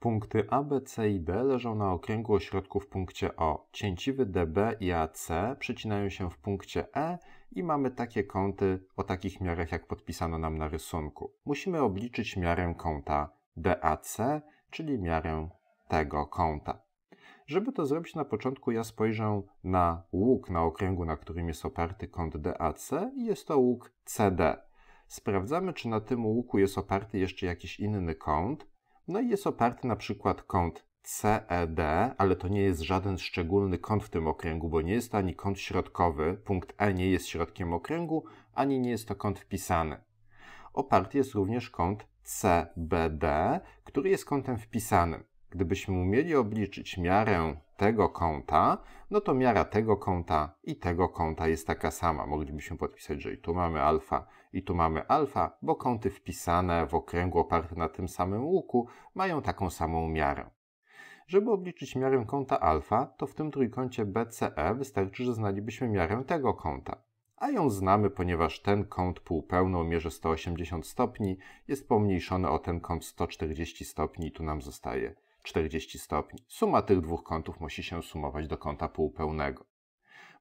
Punkty A, B, C i D leżą na okręgu ośrodku w punkcie O. Cięciwy DB i AC przecinają się w punkcie E i mamy takie kąty o takich miarach, jak podpisano nam na rysunku. Musimy obliczyć miarę kąta DAC, czyli miarę tego kąta. Żeby to zrobić na początku ja spojrzę na łuk na okręgu, na którym jest oparty kąt DAC i jest to łuk CD. Sprawdzamy, czy na tym łuku jest oparty jeszcze jakiś inny kąt, no i jest oparty na przykład kąt CED, ale to nie jest żaden szczególny kąt w tym okręgu, bo nie jest to ani kąt środkowy, punkt E nie jest środkiem okręgu, ani nie jest to kąt wpisany. Oparty jest również kąt CBD, który jest kątem wpisanym. Gdybyśmy umieli obliczyć miarę tego kąta, no to miara tego kąta i tego kąta jest taka sama. Moglibyśmy podpisać, że i tu mamy alfa, i tu mamy alfa, bo kąty wpisane w okręgu oparte na tym samym łuku mają taką samą miarę. Żeby obliczyć miarę kąta alfa, to w tym trójkącie BCE wystarczy, że znalibyśmy miarę tego kąta. A ją znamy, ponieważ ten kąt półpełny o 180 stopni jest pomniejszony o ten kąt 140 stopni i tu nam zostaje 40 stopni. Suma tych dwóch kątów musi się sumować do kąta półpełnego.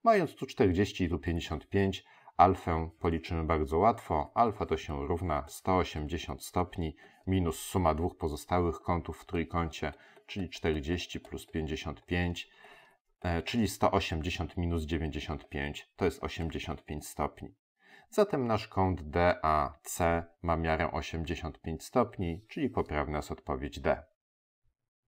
Mając tu 40 i tu 55, alfę policzymy bardzo łatwo. Alfa to się równa 180 stopni minus suma dwóch pozostałych kątów w trójkącie, czyli 40 plus 55, e, czyli 180 minus 95, to jest 85 stopni. Zatem nasz kąt DAC ma miarę 85 stopni, czyli poprawna jest odpowiedź D.